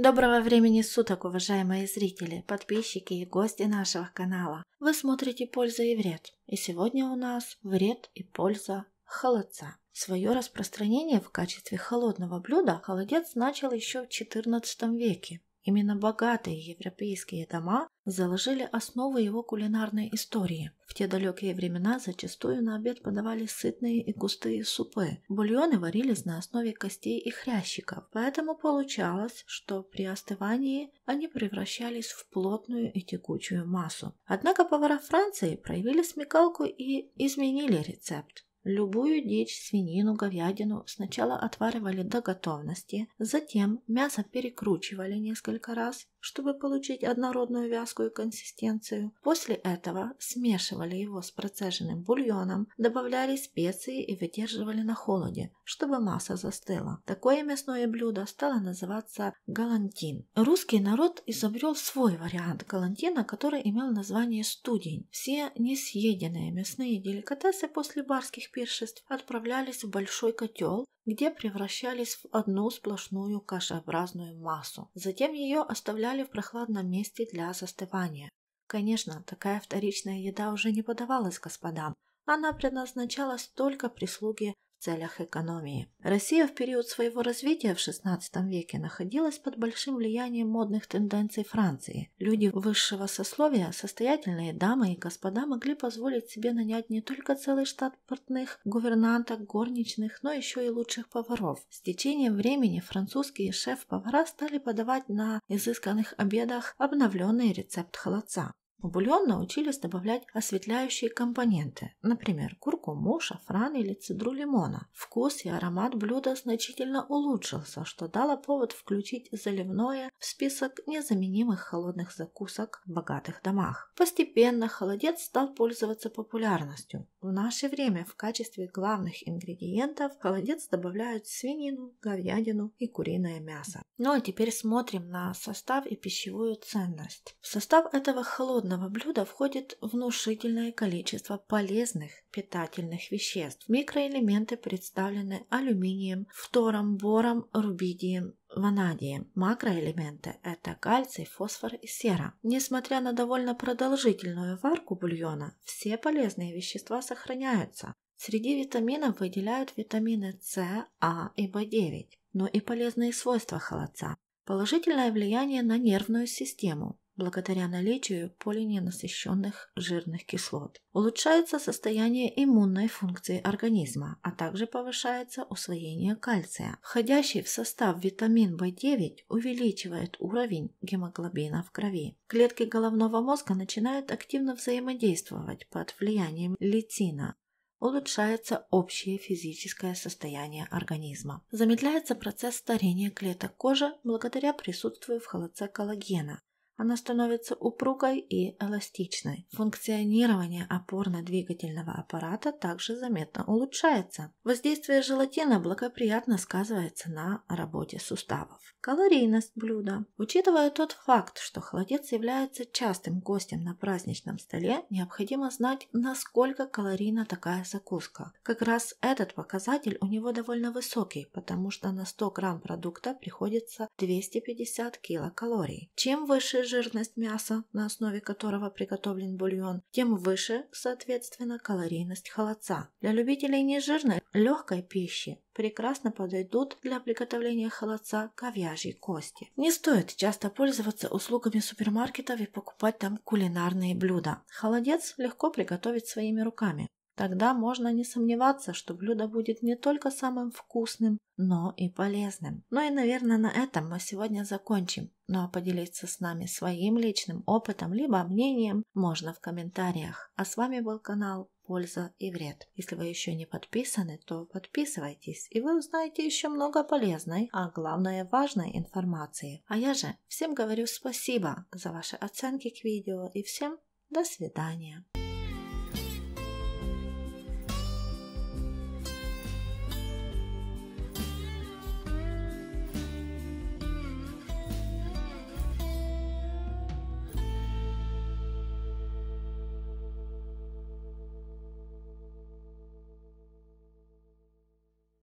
Доброго времени суток, уважаемые зрители, подписчики и гости нашего канала. Вы смотрите «Польза и вред». И сегодня у нас вред и польза холодца. Свое распространение в качестве холодного блюда холодец начал еще в XIV веке. Именно богатые европейские дома заложили основу его кулинарной истории. В те далекие времена зачастую на обед подавали сытные и густые супы. Бульоны варились на основе костей и хрящиков, поэтому получалось, что при остывании они превращались в плотную и текучую массу. Однако повара Франции проявили смекалку и изменили рецепт. Любую дичь, свинину, говядину сначала отваривали до готовности, затем мясо перекручивали несколько раз, чтобы получить однородную вязкую консистенцию. После этого смешивали его с процеженным бульоном, добавляли специи и выдерживали на холоде, чтобы масса застыла. Такое мясное блюдо стало называться галантин. Русский народ изобрел свой вариант галантина, который имел название студень. Все несъеденные мясные деликатесы после барских пиршеств отправлялись в большой котел, где превращались в одну сплошную кашеобразную массу. Затем ее оставляли в прохладном месте для застывания. Конечно, такая вторичная еда уже не подавалась господам. Она предназначалась только прислуге целях экономии. Россия в период своего развития в XVI веке находилась под большим влиянием модных тенденций Франции. Люди высшего сословия, состоятельные дамы и господа могли позволить себе нанять не только целый штат портных, гувернанток, горничных, но еще и лучших поваров. С течением времени французские шеф-повара стали подавать на изысканных обедах обновленный рецепт холодца. В бульон научились добавлять осветляющие компоненты, например, куркуму, шафран или цедру лимона. Вкус и аромат блюда значительно улучшился, что дало повод включить заливное в список незаменимых холодных закусок в богатых домах. Постепенно холодец стал пользоваться популярностью. В наше время в качестве главных ингредиентов в холодец добавляют свинину, говядину и куриное мясо. Ну а теперь смотрим на состав и пищевую ценность. В состав этого холодного блюда входит внушительное количество полезных питательных веществ. Микроэлементы представлены алюминием, фтором, бором, рубидием, ванадии. Макроэлементы – это кальций, фосфор и сера. Несмотря на довольно продолжительную варку бульона, все полезные вещества сохраняются. Среди витаминов выделяют витамины С, А и В9, но и полезные свойства холодца. Положительное влияние на нервную систему, благодаря наличию полиненасыщенных жирных кислот. Улучшается состояние иммунной функции организма, а также повышается усвоение кальция. Входящий в состав витамин В9 увеличивает уровень гемоглобина в крови. Клетки головного мозга начинают активно взаимодействовать под влиянием литина, улучшается общее физическое состояние организма. Замедляется процесс старения клеток кожи благодаря присутствию в холодце коллагена, она становится упругой и эластичной. Функционирование опорно-двигательного аппарата также заметно улучшается. Воздействие желатина благоприятно сказывается на работе суставов. Калорийность блюда. Учитывая тот факт, что холодец является частым гостем на праздничном столе, необходимо знать, насколько калорийна такая закуска. Как раз этот показатель у него довольно высокий, потому что на 100 грамм продукта приходится 250 килокалорий. Чем выше жирность мяса, на основе которого приготовлен бульон, тем выше, соответственно, калорийность холодца. Для любителей нежирной, легкой пищи прекрасно подойдут для приготовления холодца говяжьи кости. Не стоит часто пользоваться услугами супермаркетов и покупать там кулинарные блюда. Холодец легко приготовить своими руками. Тогда можно не сомневаться, что блюдо будет не только самым вкусным, но и полезным. Ну и, наверное, на этом мы сегодня закончим. Ну а поделиться с нами своим личным опытом либо мнением можно в комментариях. А с вами был канал польза и вред. Если вы еще не подписаны, то подписывайтесь, и вы узнаете еще много полезной, а главное важной информации. А я же всем говорю спасибо за ваши оценки к видео и всем до свидания.